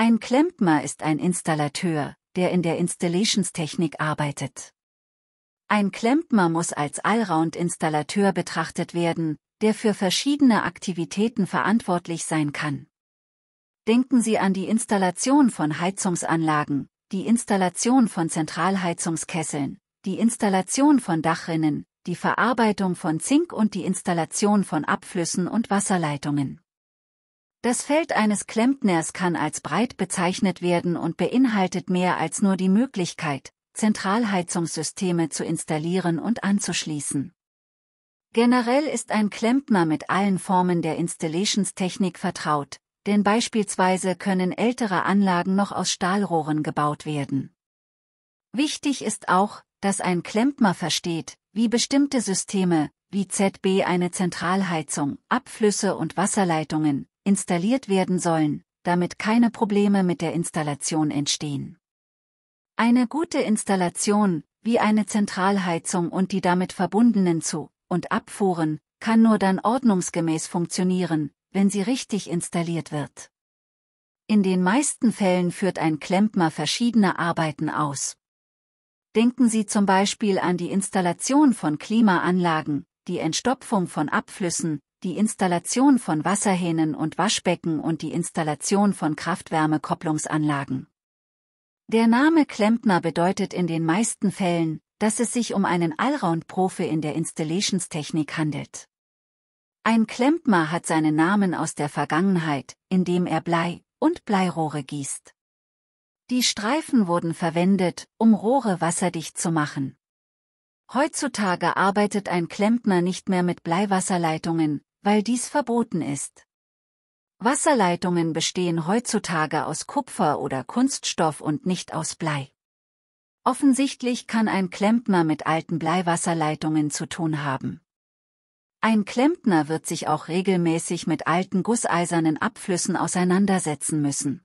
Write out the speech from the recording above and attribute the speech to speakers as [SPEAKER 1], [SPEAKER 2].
[SPEAKER 1] Ein Klempner ist ein Installateur, der in der Installationstechnik arbeitet. Ein Klempner muss als Allround-Installateur betrachtet werden, der für verschiedene Aktivitäten verantwortlich sein kann. Denken Sie an die Installation von Heizungsanlagen, die Installation von Zentralheizungskesseln, die Installation von Dachrinnen, die Verarbeitung von Zink und die Installation von Abflüssen und Wasserleitungen. Das Feld eines Klempners kann als breit bezeichnet werden und beinhaltet mehr als nur die Möglichkeit, Zentralheizungssysteme zu installieren und anzuschließen. Generell ist ein Klempner mit allen Formen der Installationstechnik vertraut, denn beispielsweise können ältere Anlagen noch aus Stahlrohren gebaut werden. Wichtig ist auch, dass ein Klempner versteht, wie bestimmte Systeme, wie ZB eine Zentralheizung, Abflüsse und Wasserleitungen, installiert werden sollen, damit keine Probleme mit der Installation entstehen. Eine gute Installation, wie eine Zentralheizung und die damit verbundenen Zu- und Abfuhren, kann nur dann ordnungsgemäß funktionieren, wenn sie richtig installiert wird. In den meisten Fällen führt ein Klempner verschiedene Arbeiten aus. Denken Sie zum Beispiel an die Installation von Klimaanlagen, die Entstopfung von Abflüssen, die Installation von Wasserhähnen und Waschbecken und die Installation von Kraft-Wärme-Kopplungsanlagen. Der Name Klempner bedeutet in den meisten Fällen, dass es sich um einen Allround-Profi in der Installationstechnik handelt. Ein Klempner hat seinen Namen aus der Vergangenheit, indem er Blei und Bleirohre gießt. Die Streifen wurden verwendet, um Rohre wasserdicht zu machen. Heutzutage arbeitet ein Klempner nicht mehr mit Bleiwasserleitungen, weil dies verboten ist. Wasserleitungen bestehen heutzutage aus Kupfer oder Kunststoff und nicht aus Blei. Offensichtlich kann ein Klempner mit alten Bleiwasserleitungen zu tun haben. Ein Klempner wird sich auch regelmäßig mit alten gusseisernen Abflüssen auseinandersetzen müssen.